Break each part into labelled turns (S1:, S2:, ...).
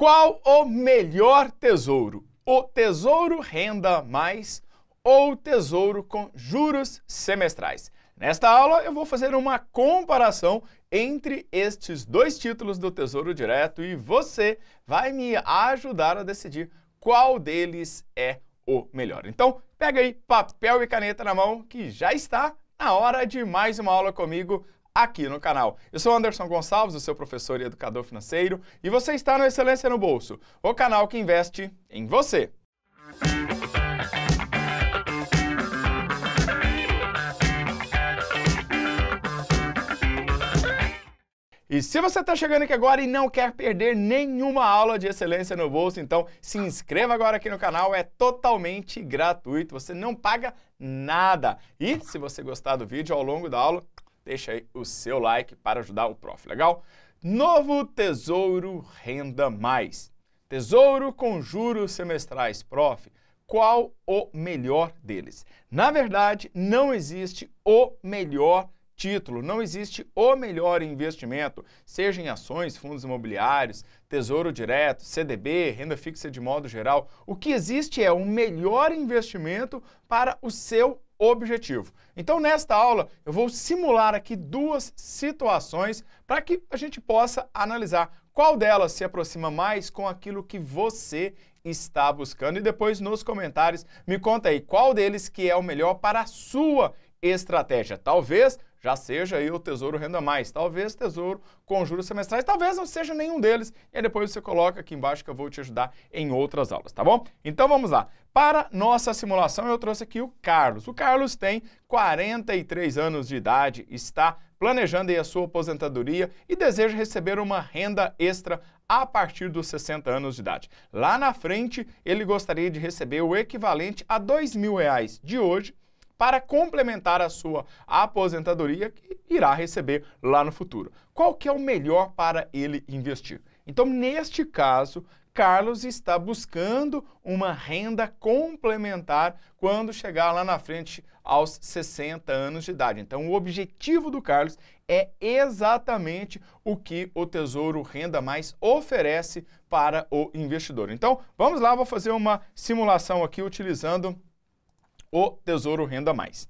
S1: Qual o melhor tesouro? O Tesouro Renda Mais ou o Tesouro com juros semestrais? Nesta aula eu vou fazer uma comparação entre estes dois títulos do Tesouro Direto e você vai me ajudar a decidir qual deles é o melhor. Então, pega aí papel e caneta na mão que já está na hora de mais uma aula comigo aqui no canal. Eu sou Anderson Gonçalves, o seu professor e educador financeiro, e você está no Excelência no Bolso, o canal que investe em você. E se você está chegando aqui agora e não quer perder nenhuma aula de excelência no bolso, então se inscreva agora aqui no canal, é totalmente gratuito, você não paga nada. E se você gostar do vídeo ao longo da aula, deixa aí o seu like para ajudar o prof, legal? Novo Tesouro Renda Mais. Tesouro com juros semestrais, prof. Qual o melhor deles? Na verdade, não existe o melhor título. Não existe o melhor investimento, seja em ações, fundos imobiliários, tesouro direto, CDB, renda fixa de modo geral. O que existe é o melhor investimento para o seu objetivo. Então, nesta aula, eu vou simular aqui duas situações para que a gente possa analisar qual delas se aproxima mais com aquilo que você está buscando e depois nos comentários me conta aí qual deles que é o melhor para a sua estratégia. Talvez já seja aí o Tesouro Renda Mais, talvez Tesouro com juros semestrais, talvez não seja nenhum deles, e aí depois você coloca aqui embaixo que eu vou te ajudar em outras aulas, tá bom? Então vamos lá. Para nossa simulação, eu trouxe aqui o Carlos. O Carlos tem 43 anos de idade, está planejando a sua aposentadoria e deseja receber uma renda extra a partir dos 60 anos de idade. Lá na frente, ele gostaria de receber o equivalente a R$ 2.000 de hoje para complementar a sua aposentadoria que irá receber lá no futuro. Qual que é o melhor para ele investir? Então, neste caso, Carlos está buscando uma renda complementar quando chegar lá na frente aos 60 anos de idade. Então, o objetivo do Carlos é exatamente o que o Tesouro Renda Mais oferece para o investidor. Então, vamos lá, vou fazer uma simulação aqui utilizando o Tesouro Renda Mais.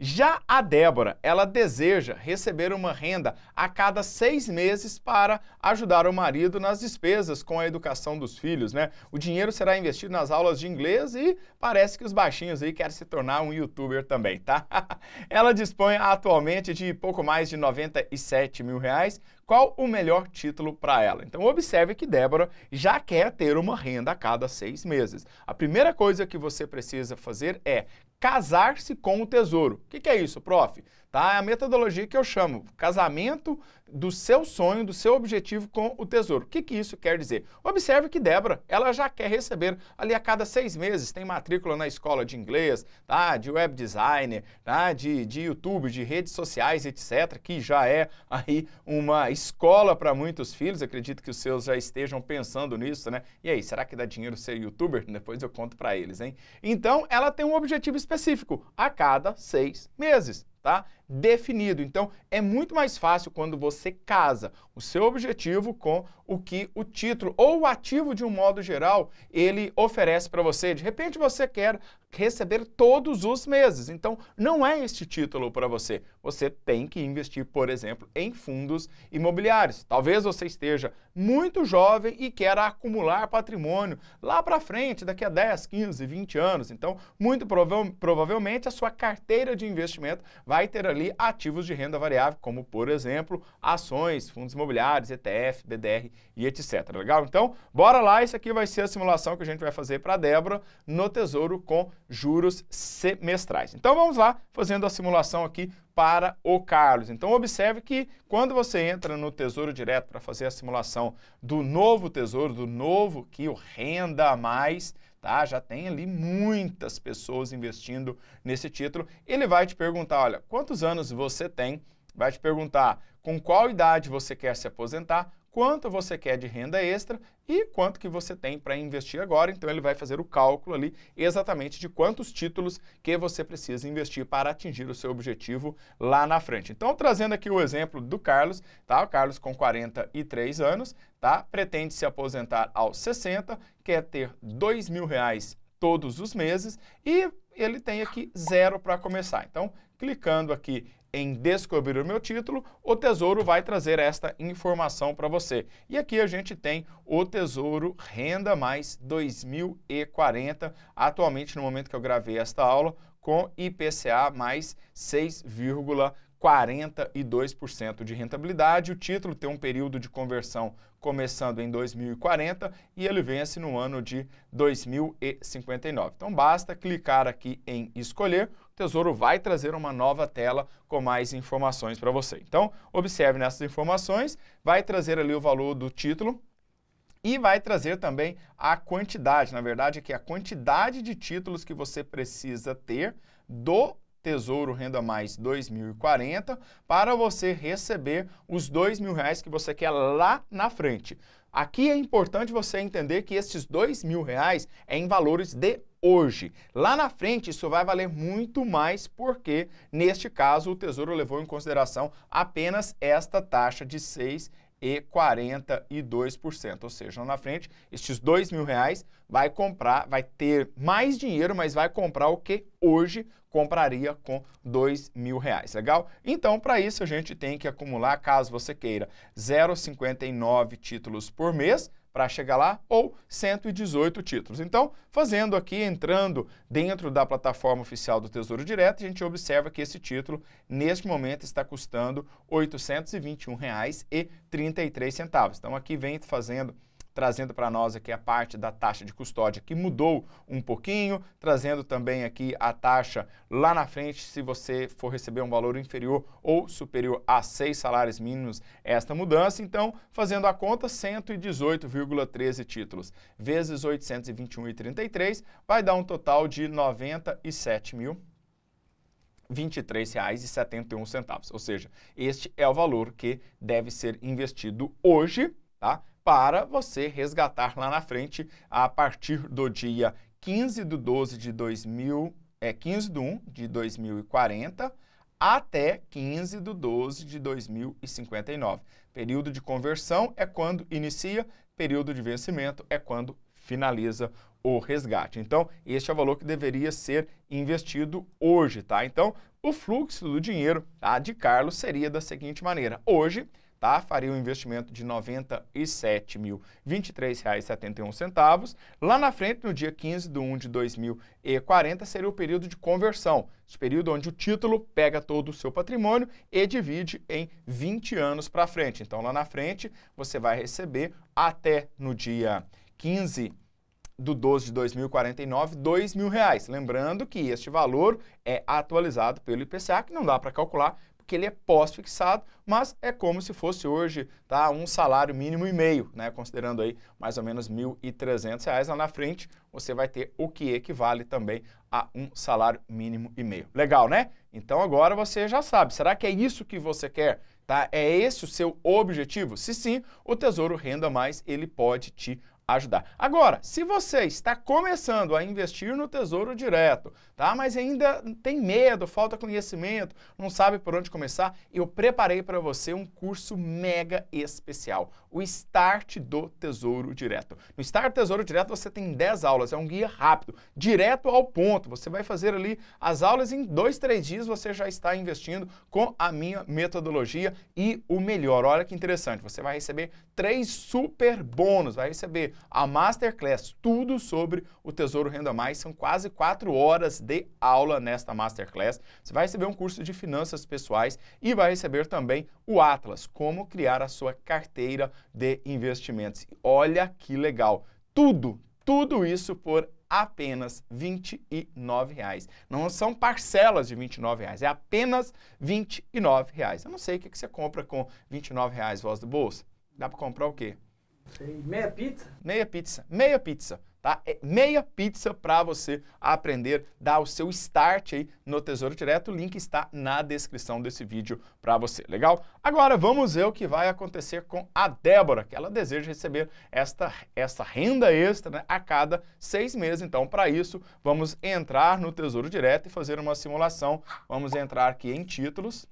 S1: Já a Débora, ela deseja receber uma renda a cada seis meses para ajudar o marido nas despesas com a educação dos filhos, né? O dinheiro será investido nas aulas de inglês e parece que os baixinhos aí querem se tornar um youtuber também, tá? ela dispõe atualmente de pouco mais de 97 mil reais, qual o melhor título para ela. Então observe que Débora já quer ter uma renda a cada seis meses. A primeira coisa que você precisa fazer é casar-se com o tesouro. O que, que, é isso, prof? Tá? É a metodologia que eu chamo casamento do seu sonho, do seu objetivo com o tesouro. O que, que isso quer dizer? Observe que Débora, ela já quer receber ali a cada seis meses, tem matrícula na escola de inglês, tá? de web designer, tá? de, de YouTube, de redes sociais, etc., que já é aí uma escola para muitos filhos, acredito que os seus já estejam pensando nisso, né? E aí, será que dá dinheiro ser youtuber? Depois eu conto para eles, hein? Então, ela tem um objetivo específico específico, a cada seis meses, tá? definido. Então, é muito mais fácil quando você casa o seu objetivo com o que o título ou o ativo de um modo geral ele oferece para você. De repente você quer receber todos os meses. Então, não é este título para você. Você tem que investir, por exemplo, em fundos imobiliários. Talvez você esteja muito jovem e queira acumular patrimônio lá para frente, daqui a 10, 15, 20 anos. Então, muito prova provavelmente a sua carteira de investimento vai ter ali ali ativos de renda variável, como por exemplo ações, fundos imobiliários, ETF, BDR e etc. Legal? Então, bora lá, isso aqui vai ser a simulação que a gente vai fazer para a Débora no Tesouro com juros semestrais. Então vamos lá, fazendo a simulação aqui para o Carlos. Então observe que quando você entra no Tesouro Direto para fazer a simulação do novo Tesouro, do novo que o renda mais, tá? Já tem ali muitas pessoas investindo nesse título. Ele vai te perguntar, olha, quantos anos você tem? Vai te perguntar com qual idade você quer se aposentar? quanto você quer de renda extra e quanto que você tem para investir agora. Então ele vai fazer o cálculo ali exatamente de quantos títulos que você precisa investir para atingir o seu objetivo lá na frente. Então trazendo aqui o exemplo do Carlos, tá? O Carlos com 43 anos, tá? Pretende se aposentar aos 60, quer ter dois mil reais todos os meses e ele tem aqui zero para começar. Então, clicando aqui em Descobrir o Meu Título, o Tesouro vai trazer esta informação para você. E aqui a gente tem o Tesouro Renda Mais 2040, atualmente no momento que eu gravei esta aula, com IPCA mais 6,42% de rentabilidade. O título tem um período de conversão começando em 2040 e ele vence no ano de 2059. Então basta clicar aqui em escolher, Tesouro vai trazer uma nova tela com mais informações para você. Então, observe nessas informações, vai trazer ali o valor do título, e vai trazer também a quantidade, na verdade, que é a quantidade de títulos que você precisa ter do Tesouro Renda Mais 2040 para você receber os dois mil reais que você quer lá na frente. Aqui é importante você entender que esses dois mil reais é em valores de hoje. Lá na frente, isso vai valer muito mais, porque, neste caso, o Tesouro levou em consideração apenas esta taxa de 6 e 42%. Ou seja, na frente, estes dois mil reais vai comprar, vai ter mais dinheiro, mas vai comprar o que hoje compraria com dois mil reais, legal? Então, para isso, a gente tem que acumular, caso você queira, 0,59 títulos por mês, para chegar lá, ou 118 títulos. Então, fazendo aqui, entrando dentro da plataforma oficial do Tesouro Direto, a gente observa que esse título, neste momento, está custando R$ 821,33. Então, aqui vem fazendo trazendo para nós aqui a parte da taxa de custódia, que mudou um pouquinho, trazendo também aqui a taxa lá na frente, se você for receber um valor inferior ou superior a seis salários mínimos, esta mudança. Então, fazendo a conta, 118,13 títulos vezes 821,33 vai dar um total de R$ 97.000. R$ 23,71. Ou seja, este é o valor que deve ser investido hoje, tá? para você resgatar lá na frente a partir do dia 15 de 12 é, de 2000, é 15 de 1 de 2040 até 15 de 12 de 2059. Período de conversão é quando inicia, período de vencimento é quando finaliza o resgate. Então, este é o valor que deveria ser investido hoje, tá? Então, o fluxo do dinheiro tá, de Carlos seria da seguinte maneira. Hoje, tá? Faria um investimento de R$ 97.023,71. Lá na frente, no dia 15 de 1 de 2040, seria o período de conversão, esse período onde o título pega todo o seu patrimônio e divide em 20 anos para frente. Então, lá na frente, você vai receber até no dia 15 do 12 de 2049, R$ 2.000. Lembrando que este valor é atualizado pelo IPCA, que não dá para calcular, que ele é pós-fixado, mas é como se fosse hoje tá, um salário mínimo e meio, né, considerando aí mais ou menos R$ 1.300. Lá na frente você vai ter o que equivale também a um salário mínimo e meio. Legal, né? Então agora você já sabe, será que é isso que você quer? Tá? É esse o seu objetivo? Se sim, o Tesouro Renda Mais ele pode te ajudar. Agora, se você está começando a investir no Tesouro Direto, tá? Mas ainda tem medo, falta conhecimento, não sabe por onde começar, eu preparei para você um curso mega especial, o Start do Tesouro Direto. No Start Tesouro Direto você tem 10 aulas, é um guia rápido, direto ao ponto. Você vai fazer ali as aulas em dois, três dias você já está investindo com a minha metodologia e o melhor. Olha que interessante, você vai receber três super bônus, vai receber a Masterclass, tudo sobre o Tesouro Renda Mais. São quase quatro horas de aula nesta Masterclass. Você vai receber um curso de finanças pessoais e vai receber também o Atlas, como criar a sua carteira de investimentos. Olha que legal! Tudo, tudo isso por apenas R$ reais. Não são parcelas de R$ reais, é apenas R$ reais. Eu não sei o que você compra com R$ reais, voz do bolso. Dá para comprar o quê? Meia pizza? Meia pizza. Meia pizza, tá? É meia pizza para você aprender, dar o seu start aí no Tesouro Direto. O link está na descrição desse vídeo para você, legal? Agora vamos ver o que vai acontecer com a Débora, que ela deseja receber esta, essa renda extra né, a cada seis meses. Então, para isso, vamos entrar no Tesouro Direto e fazer uma simulação. Vamos entrar aqui em títulos.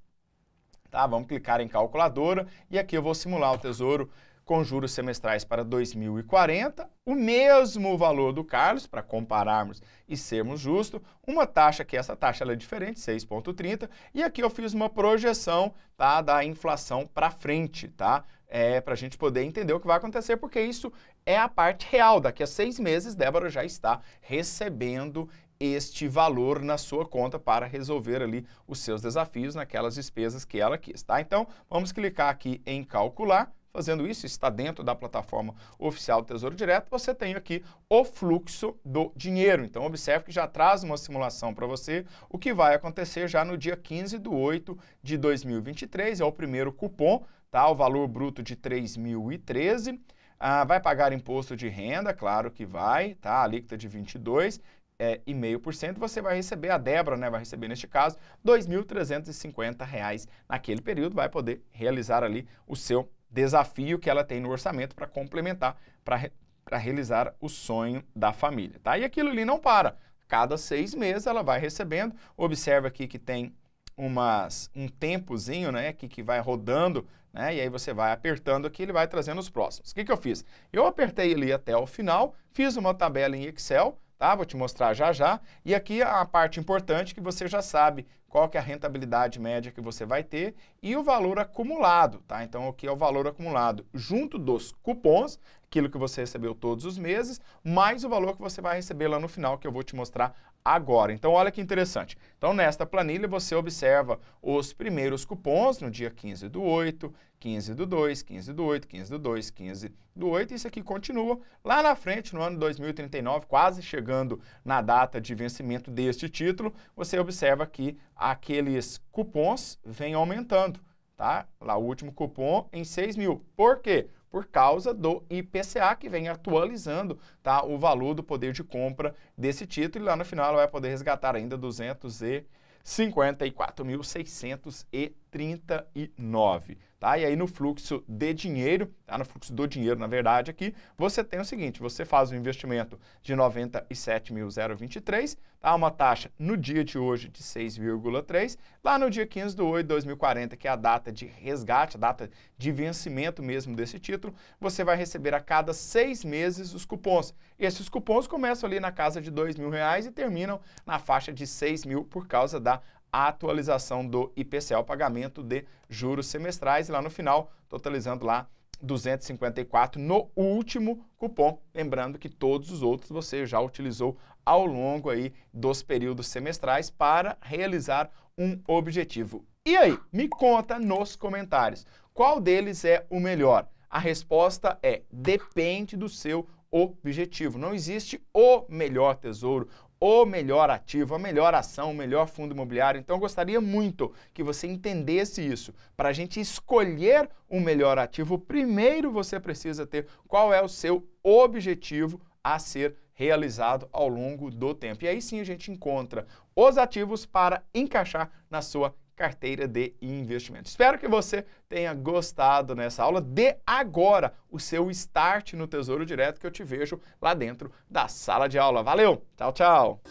S1: Tá, vamos clicar em calculadora e aqui eu vou simular o tesouro com juros semestrais para 2040, o mesmo valor do Carlos, para compararmos e sermos justos, uma taxa que essa taxa é diferente, 6,30, e aqui eu fiz uma projeção tá, da inflação para frente, tá? É, para a gente poder entender o que vai acontecer, porque isso é a parte real. Daqui a seis meses, Débora já está recebendo este valor na sua conta para resolver ali os seus desafios naquelas despesas que ela quis, tá? Então, vamos clicar aqui em calcular, Fazendo isso, está dentro da plataforma oficial do Tesouro Direto, você tem aqui o fluxo do dinheiro. Então, observe que já traz uma simulação para você o que vai acontecer já no dia 15 de 8 de 2023, é o primeiro cupom, tá? o valor bruto de 3.013, ah, vai pagar imposto de renda, claro que vai, tá? Alíquota de 22 é, e meio por cento, você vai receber a Débora, né? Vai receber neste caso R$ 2.350 naquele período, vai poder realizar ali o seu desafio que ela tem no orçamento para complementar, para re, realizar o sonho da família. Tá? E aquilo ali não para. Cada seis meses ela vai recebendo. Observa aqui que tem umas, um tempozinho né, aqui que vai rodando, né, e aí você vai apertando aqui, ele vai trazendo os próximos. O que, que eu fiz? Eu apertei ali até o final, fiz uma tabela em Excel, tá? Vou te mostrar já já. E aqui a parte importante que você já sabe qual que é a rentabilidade média que você vai ter e o valor acumulado, tá? Então, o que é o valor acumulado junto dos cupons aquilo que você recebeu todos os meses, mais o valor que você vai receber lá no final, que eu vou te mostrar agora. Então, olha que interessante. Então, nesta planilha, você observa os primeiros cupons no dia 15 do 8, 15 do 2, 15 do 8, 15 do 2, 15 do 8. Isso aqui continua lá na frente, no ano 2039, quase chegando na data de vencimento deste título. Você observa que aqueles cupons vêm aumentando tá? Lá o último cupom em 6 mil. Por quê? por causa do IPCA, que vem atualizando tá, o valor do poder de compra desse título. E lá no final ela vai poder resgatar ainda 254.630 39, tá? E aí no fluxo de dinheiro, tá? No fluxo do dinheiro, na verdade, aqui, você tem o seguinte, você faz um investimento de 97.023, tá? Uma taxa no dia de hoje de 6,3, lá no dia 15 de 8 de 2040, que é a data de resgate, a data de vencimento mesmo desse título, você vai receber a cada seis meses os cupons. Esses cupons começam ali na casa de R$ 2.000 e terminam na faixa de R$ 6.000 por causa da a atualização do IPCA, o pagamento de juros semestrais, e lá no final, totalizando lá 254 no último cupom. Lembrando que todos os outros você já utilizou ao longo aí dos períodos semestrais para realizar um objetivo. E aí, me conta nos comentários, qual deles é o melhor? A resposta é depende do seu objetivo. Não existe o melhor tesouro, o melhor ativo, a melhor ação, o melhor fundo imobiliário. Então, eu gostaria muito que você entendesse isso. Para a gente escolher o melhor ativo, primeiro você precisa ter qual é o seu objetivo a ser realizado ao longo do tempo. E aí sim a gente encontra os ativos para encaixar na sua carteira de investimento. Espero que você tenha gostado nessa aula. Dê agora o seu start no Tesouro Direto que eu te vejo lá dentro da sala de aula. Valeu, tchau, tchau.